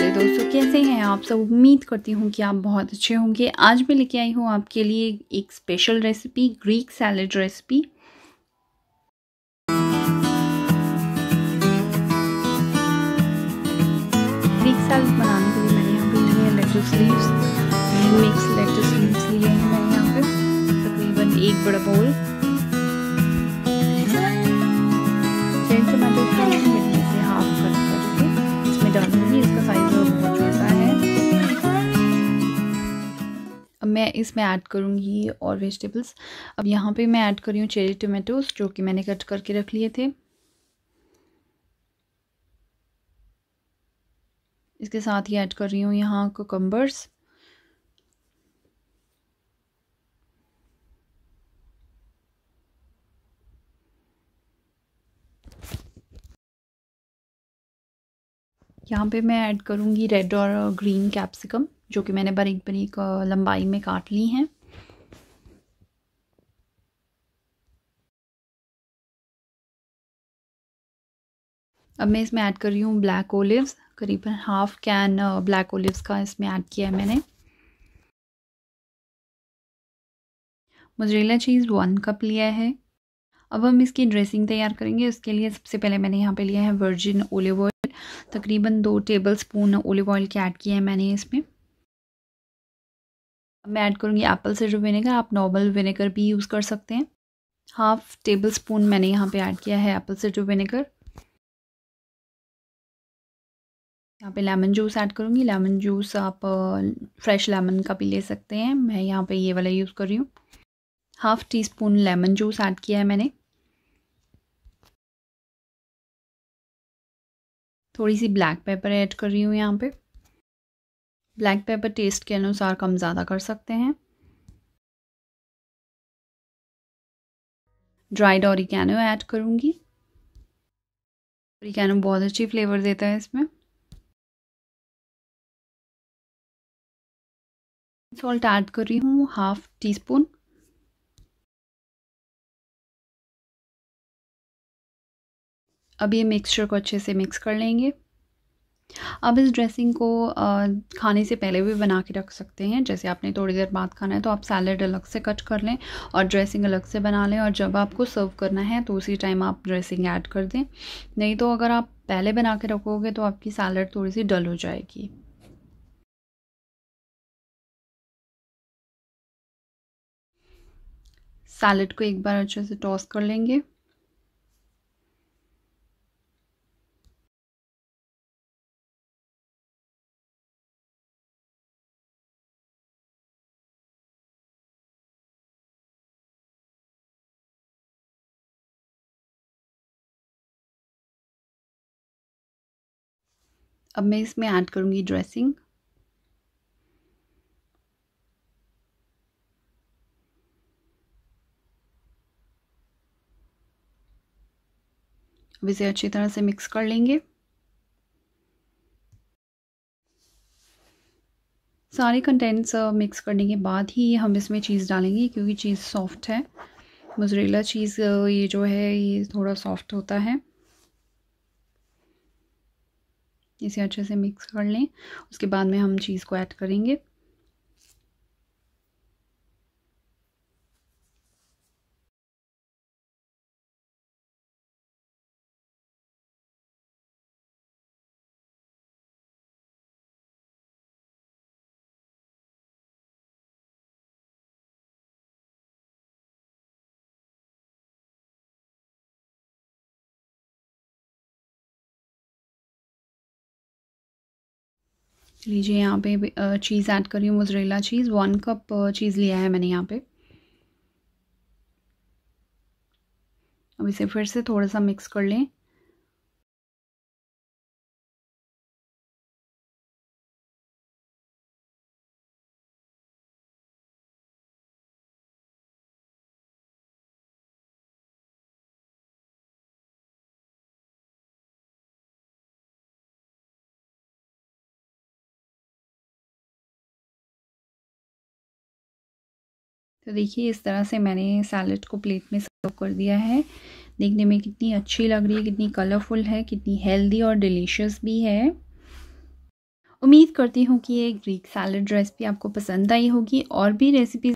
प्यारे दोस्तों कैसे हैं आप सब उम्मीद करती हूँ कि आप बहुत अच्छे होंगे आज मैं लेके आई हूँ आपके लिए एक special recipe Greek salad recipe Greek salad बनाने के लिए मैंने यहाँ पे लिए lettuce leaves mix lettuce leaves लिए हैं मैंने यहाँ पे तकरीबन एक बड़ा बोल टमाटो हाफ कट करके इसमें डालूंगी इसका मैं इसमें ऐड करूँगी और वेजिटेबल्स अब यहाँ पे मैं ऐड कर रही हूँ चेरी टोमेटोज जो कि मैंने कट करके रख लिए थे इसके साथ ही ऐड कर रही हूँ यहाँ कोकम्बर्स यहाँ पे मैं ऐड करूँगी रेड और ग्रीन कैप्सिकम जो कि मैंने बारीक बारीक लंबाई में काट ली हैं अब मैं इसमें ऐड कर रही हूँ ब्लैक ओलिव्स करीबन हाफ कैन ब्लैक ओलिव्स का इसमें ऐड किया है मैंने मुजरेला चीज़ वन कप लिया है अब हम इसकी ड्रेसिंग तैयार करेंगे उसके लिए सबसे पहले मैंने यहाँ पे लिया है वर्जिन ओलिव ऑयल तकरीबन दो टेबल स्पून ओलिव ऑयल के ऐड किया है मैंने इसमें अब मैं ऐड करूँगी एप्पल साइडर विनेगर आप नॉर्मल विनेगर भी यूज़ कर सकते हैं हाफ टेबल स्पून मैंने यहाँ पे ऐड किया है एप्पल साइडर विनेगर यहाँ पे लेमन जूस ऐड करूँगी लेमन जूस आप फ्रेश लेमन का भी ले सकते हैं मैं यहाँ पे ये वाला यूज़ कर रही हूँ half teaspoon lemon juice add किया है मैंने थोड़ी सी ब्लैक पेपर ऐड कर रही हूँ यहाँ पर ब्लैक पेपर टेस्ट के अनुसार कम ज़्यादा कर सकते हैं ड्राइड ऑरिगेनो ऐड करूँगी ऑरिगेनो बहुत अच्छी फ्लेवर देता है इसमें सॉल्ट ऐड कर रही हूँ हाफ टी स्पून अब ये मिक्सचर को अच्छे से मिक्स कर लेंगे अब इस ड्रेसिंग को खाने से पहले भी बना के रख सकते हैं जैसे आपने थोड़ी देर बाद खाना है तो आप सैलड अलग से कट कर लें और ड्रेसिंग अलग से बना लें और जब आपको सर्व करना है तो उसी टाइम आप ड्रेसिंग ऐड कर दें नहीं तो अगर आप पहले बना के रखोगे तो आपकी सैलड थोड़ी सी डल हो जाएगी सैलड को एक बार अच्छे से टॉस कर लेंगे अब मैं इसमें ऐड करूँगी ड्रेसिंग अब इसे अच्छी तरह से मिक्स कर लेंगे सारे कंटेंट्स मिक्स करने के बाद ही हम इसमें चीज़ डालेंगे क्योंकि चीज़ सॉफ्ट है मुजरेला चीज़ ये जो है ये थोड़ा सॉफ्ट होता है इसे अच्छे से मिक्स कर लें उसके बाद में हम चीज़ को ऐड करेंगे लीजिए यहाँ पे चीज़ ऐड करी हूँ mozzarella cheese one cup cheese लिया है मैंने यहाँ पे अब इसे फिर से थोड़ा सा मिक्स कर लें तो देखिए इस तरह से मैंने सैलड को प्लेट में सर्व कर दिया है देखने में कितनी अच्छी लग रही है कितनी कलरफुल है कितनी हेल्दी और डिलीशियस भी है उम्मीद करती हूँ कि ये ग्रीक सैलड रेसिपी आपको पसंद आई होगी और भी रेसिपीज